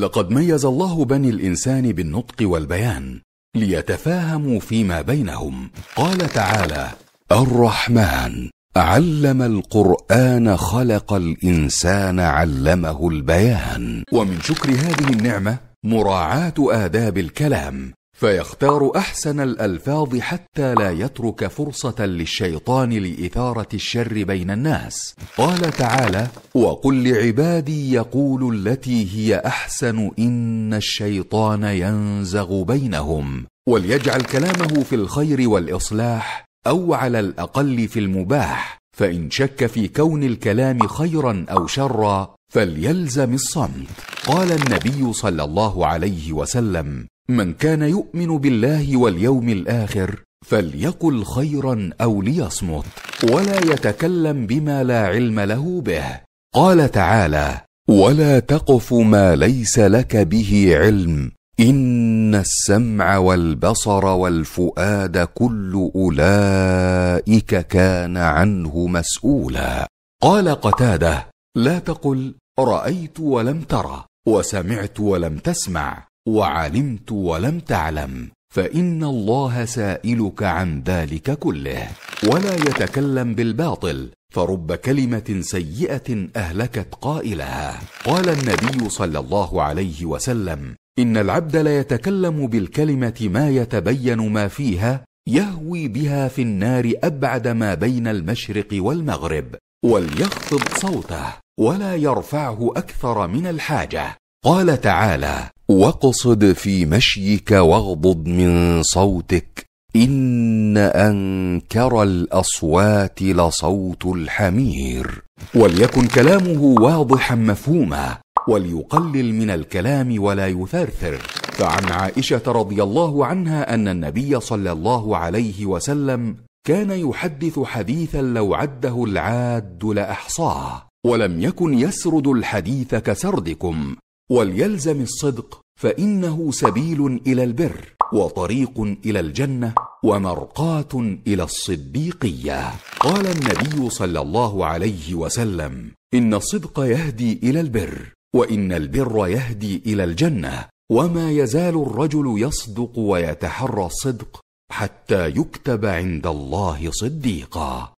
لقد ميز الله بني الانسان بالنطق والبيان ليتفاهموا فيما بينهم قال تعالى الرحمن علم القران خلق الانسان علمه البيان ومن شكر هذه النعمه مراعاه اداب الكلام فيختار احسن الالفاظ حتى لا يترك فرصه للشيطان لاثاره الشر بين الناس قال تعالى وقل لعبادي يقول التي هي احسن ان الشيطان ينزغ بينهم وليجعل كلامه في الخير والاصلاح او على الاقل في المباح فان شك في كون الكلام خيرا او شرا فليلزم الصمت قال النبي صلى الله عليه وسلم من كان يؤمن بالله واليوم الاخر فليقل خيرا او ليصمت ولا يتكلم بما لا علم له به قال تعالى ولا تقف ما ليس لك به علم ان السمع والبصر والفؤاد كل اولئك كان عنه مسؤولا قال قتاده لا تقل رايت ولم ترى وسمعت ولم تسمع وعلمت ولم تعلم فان الله سائلك عن ذلك كله ولا يتكلم بالباطل فرب كلمه سيئه اهلكت قائلها قال النبي صلى الله عليه وسلم ان العبد ليتكلم بالكلمه ما يتبين ما فيها يهوي بها في النار ابعد ما بين المشرق والمغرب وليخفض صوته ولا يرفعه اكثر من الحاجه قال تعالى واقصد في مشيك واغضض من صوتك ان انكر الاصوات لصوت الحمير وليكن كلامه واضحا مفهوما وليقلل من الكلام ولا يثرثر فعن عائشه رضي الله عنها ان النبي صلى الله عليه وسلم كان يحدث حديثا لو عده العاد لاحصاه ولم يكن يسرد الحديث كسردكم وليلزم الصدق فانه سبيل الى البر وطريق الى الجنه ومرقاه الى الصديقيه قال النبي صلى الله عليه وسلم ان الصدق يهدي الى البر وان البر يهدي الى الجنه وما يزال الرجل يصدق ويتحرى الصدق حتى يكتب عند الله صديقا